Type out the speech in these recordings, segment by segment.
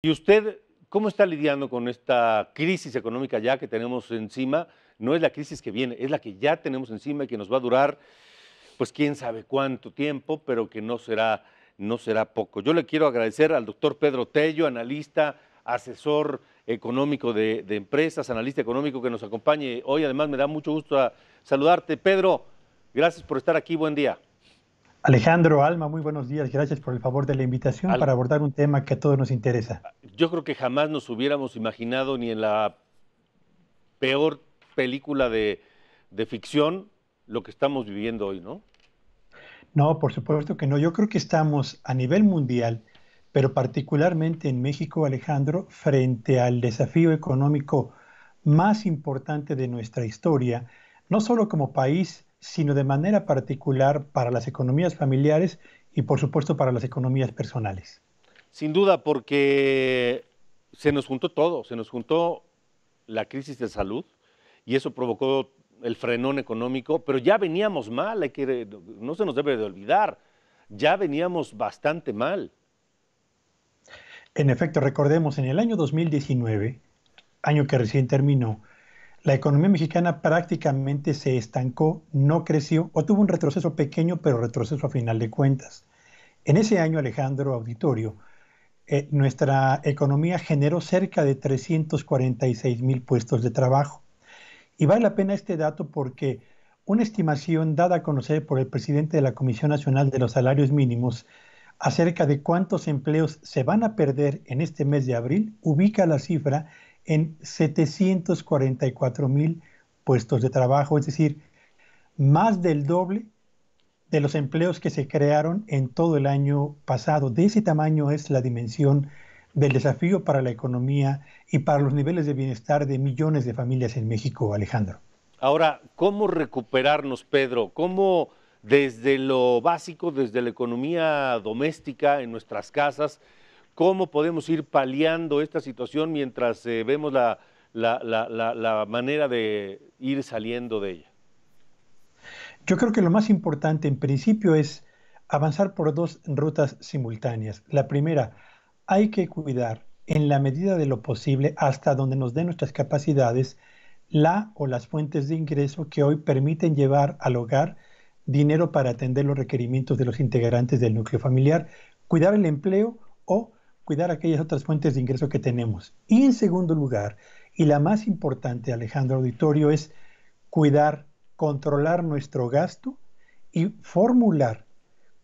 ¿Y usted cómo está lidiando con esta crisis económica ya que tenemos encima? No es la crisis que viene, es la que ya tenemos encima y que nos va a durar, pues quién sabe cuánto tiempo, pero que no será, no será poco. Yo le quiero agradecer al doctor Pedro Tello, analista, asesor económico de, de empresas, analista económico que nos acompañe hoy. Además, me da mucho gusto saludarte. Pedro, gracias por estar aquí. Buen día. Alejandro Alma, muy buenos días. Gracias por el favor de la invitación para abordar un tema que a todos nos interesa. Yo creo que jamás nos hubiéramos imaginado ni en la peor película de, de ficción lo que estamos viviendo hoy, ¿no? No, por supuesto que no. Yo creo que estamos a nivel mundial, pero particularmente en México, Alejandro, frente al desafío económico más importante de nuestra historia, no solo como país, sino de manera particular para las economías familiares y por supuesto para las economías personales. Sin duda, porque se nos juntó todo, se nos juntó la crisis de salud y eso provocó el frenón económico, pero ya veníamos mal, no se nos debe de olvidar, ya veníamos bastante mal. En efecto, recordemos, en el año 2019, año que recién terminó, la economía mexicana prácticamente se estancó, no creció o tuvo un retroceso pequeño, pero retroceso a final de cuentas. En ese año, Alejandro Auditorio, eh, nuestra economía generó cerca de 346 mil puestos de trabajo. Y vale la pena este dato porque una estimación dada a conocer por el presidente de la Comisión Nacional de los Salarios Mínimos acerca de cuántos empleos se van a perder en este mes de abril ubica la cifra en 744 mil puestos de trabajo, es decir, más del doble de los empleos que se crearon en todo el año pasado. De ese tamaño es la dimensión del desafío para la economía y para los niveles de bienestar de millones de familias en México, Alejandro. Ahora, ¿cómo recuperarnos, Pedro? ¿Cómo desde lo básico, desde la economía doméstica, en nuestras casas, cómo podemos ir paliando esta situación mientras eh, vemos la, la manera de ir saliendo de ella? Yo creo que lo más importante en principio es avanzar por dos rutas simultáneas. La primera, hay que cuidar en la medida de lo posible hasta donde nos den nuestras capacidades la o las fuentes de ingreso que hoy permiten llevar al hogar dinero para atender los requerimientos de los integrantes del núcleo familiar, cuidar el empleo o cuidar aquellas otras fuentes de ingreso que tenemos. Y en segundo lugar, y la más importante, Alejandro Auditorio, es cuidar, controlar nuestro gasto y formular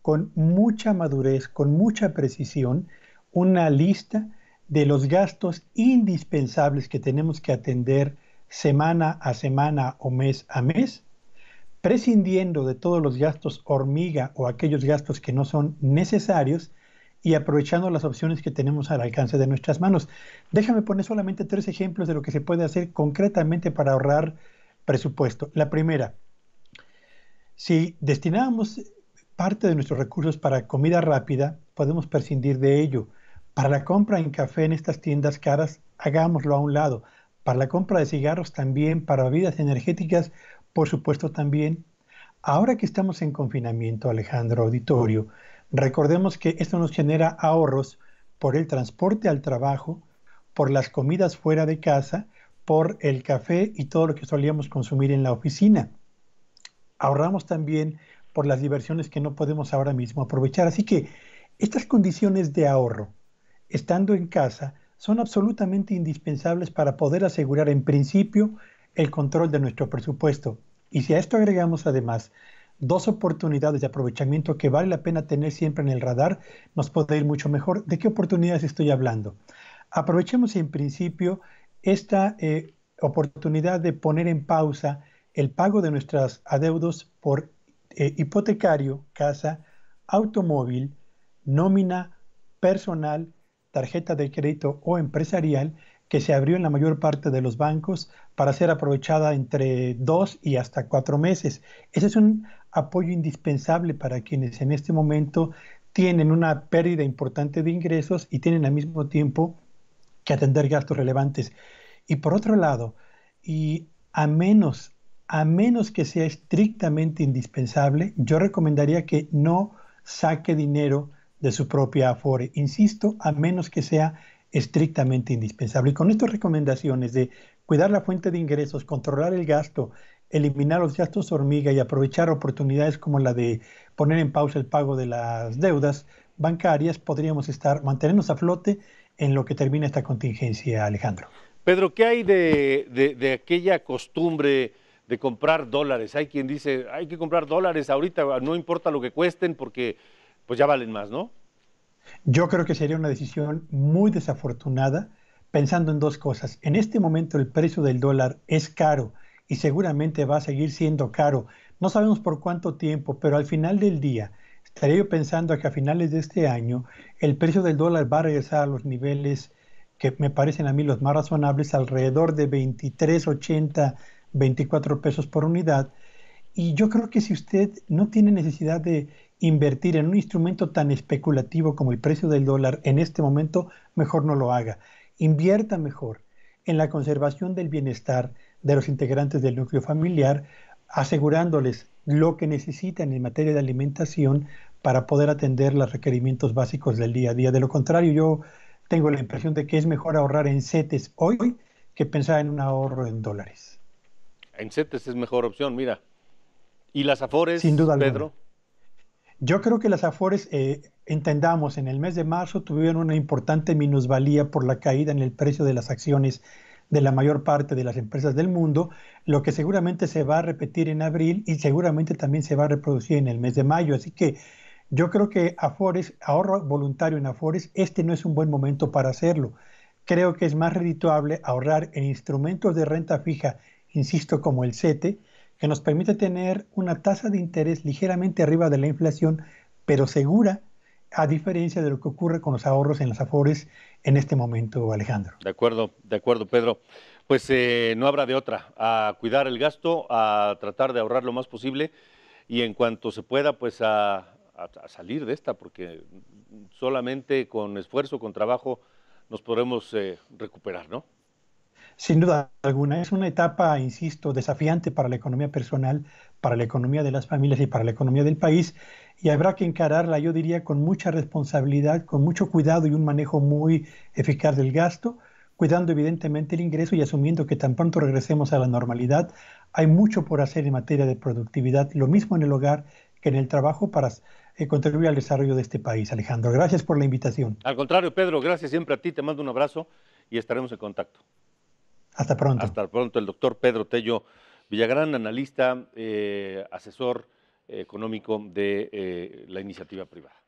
con mucha madurez, con mucha precisión, una lista de los gastos indispensables que tenemos que atender semana a semana o mes a mes, prescindiendo de todos los gastos hormiga o aquellos gastos que no son necesarios y aprovechando las opciones que tenemos al alcance de nuestras manos. Déjame poner solamente tres ejemplos de lo que se puede hacer concretamente para ahorrar presupuesto. La primera, si destinamos parte de nuestros recursos para comida rápida, podemos prescindir de ello. Para la compra en café en estas tiendas caras, hagámoslo a un lado. Para la compra de cigarros también, para bebidas energéticas, por supuesto también. Ahora que estamos en confinamiento, Alejandro Auditorio, Recordemos que esto nos genera ahorros por el transporte al trabajo, por las comidas fuera de casa, por el café y todo lo que solíamos consumir en la oficina. Ahorramos también por las diversiones que no podemos ahora mismo aprovechar. Así que estas condiciones de ahorro, estando en casa, son absolutamente indispensables para poder asegurar en principio el control de nuestro presupuesto. Y si a esto agregamos además dos oportunidades de aprovechamiento que vale la pena tener siempre en el radar, nos puede ir mucho mejor. ¿De qué oportunidades estoy hablando? Aprovechemos en principio esta eh, oportunidad de poner en pausa el pago de nuestros adeudos por eh, hipotecario, casa, automóvil, nómina personal, tarjeta de crédito o empresarial que se abrió en la mayor parte de los bancos para ser aprovechada entre dos y hasta cuatro meses. Ese es un apoyo indispensable para quienes en este momento tienen una pérdida importante de ingresos y tienen al mismo tiempo que atender gastos relevantes. Y por otro lado, y a menos, a menos que sea estrictamente indispensable, yo recomendaría que no saque dinero de su propia Afore. Insisto, a menos que sea estrictamente indispensable. Y con estas recomendaciones de cuidar la fuente de ingresos, controlar el gasto, eliminar los gastos hormiga y aprovechar oportunidades como la de poner en pausa el pago de las deudas bancarias, podríamos estar, mantenernos a flote en lo que termina esta contingencia, Alejandro. Pedro, ¿qué hay de, de aquella costumbre de comprar dólares? Hay quien dice, hay que comprar dólares ahorita, no importa lo que cuesten porque pues ya valen más, ¿no? Yo creo que sería una decisión muy desafortunada pensando en dos cosas. En este momento el precio del dólar es caro y seguramente va a seguir siendo caro. No sabemos por cuánto tiempo, pero al final del día estaría yo pensando que a finales de este año el precio del dólar va a regresar a los niveles que me parecen a mí los más razonables, alrededor de 23, 80, 24 pesos por unidad. Y yo creo que si usted no tiene necesidad de invertir en un instrumento tan especulativo como el precio del dólar en este momento, mejor no lo haga. Invierta mejor en la conservación del bienestar de los integrantes del núcleo familiar, asegurándoles lo que necesitan en materia de alimentación para poder atender los requerimientos básicos del día a día. De lo contrario, yo tengo la impresión de que es mejor ahorrar en CETES hoy que pensar en un ahorro en dólares. En CETES es mejor opción, mira. ¿Y las AFORES, Sin duda Pedro? Yo creo que las Afores, eh, entendamos, en el mes de marzo tuvieron una importante minusvalía por la caída en el precio de las acciones de la mayor parte de las empresas del mundo, lo que seguramente se va a repetir en abril y seguramente también se va a reproducir en el mes de mayo. Así que yo creo que Afores, ahorro voluntario en Afores, este no es un buen momento para hacerlo. Creo que es más redituable ahorrar en instrumentos de renta fija, insisto, como el CETE, nos permite tener una tasa de interés ligeramente arriba de la inflación, pero segura, a diferencia de lo que ocurre con los ahorros en las afores en este momento, Alejandro. De acuerdo, de acuerdo, Pedro. Pues eh, no habrá de otra, a cuidar el gasto, a tratar de ahorrar lo más posible y en cuanto se pueda, pues a, salir de esta, porque solamente con esfuerzo, con trabajo, nos podremos eh, recuperar, ¿no? Sin duda alguna, es una etapa, insisto, desafiante para la economía personal, para la economía de las familias y para la economía del país, y habrá que encararla, yo diría, con mucha responsabilidad, con mucho cuidado y un manejo muy eficaz del gasto, cuidando evidentemente el ingreso y asumiendo que tan pronto regresemos a la normalidad, hay mucho por hacer en materia de productividad, lo mismo en el hogar que en el trabajo para eh, contribuir al desarrollo de este país. Alejandro, gracias por la invitación. Al contrario, Pedro, gracias siempre a ti, te mando un abrazo y estaremos en contacto. Hasta pronto. Hasta pronto, el doctor Pedro Tello Villagrán, analista, eh, asesor eh, económico de eh, la iniciativa privada.